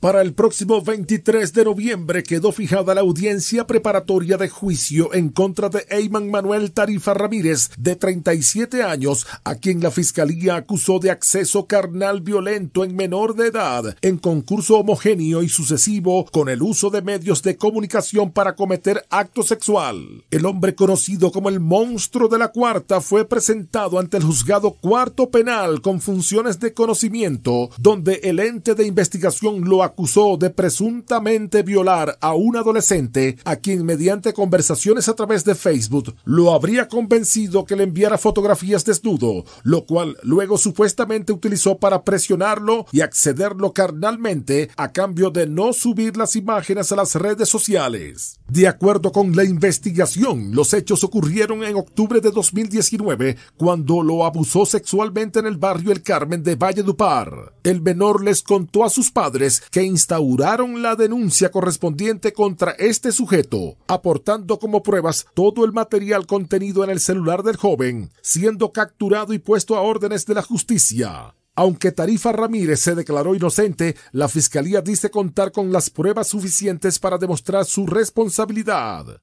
Para el próximo 23 de noviembre quedó fijada la audiencia preparatoria de juicio en contra de Eyman Manuel Tarifa Ramírez, de 37 años, a quien la fiscalía acusó de acceso carnal violento en menor de edad, en concurso homogéneo y sucesivo con el uso de medios de comunicación para cometer acto sexual. El hombre conocido como el monstruo de la cuarta fue presentado ante el juzgado cuarto penal con funciones de conocimiento, donde el ente de investigación lo acusó de presuntamente violar a un adolescente a quien mediante conversaciones a través de Facebook lo habría convencido que le enviara fotografías desnudo, lo cual luego supuestamente utilizó para presionarlo y accederlo carnalmente a cambio de no subir las imágenes a las redes sociales. De acuerdo con la investigación, los hechos ocurrieron en octubre de 2019 cuando lo abusó sexualmente en el barrio El Carmen de Valledupar. El menor les contó a sus padres que instauraron la denuncia correspondiente contra este sujeto, aportando como pruebas todo el material contenido en el celular del joven, siendo capturado y puesto a órdenes de la justicia. Aunque Tarifa Ramírez se declaró inocente, la Fiscalía dice contar con las pruebas suficientes para demostrar su responsabilidad.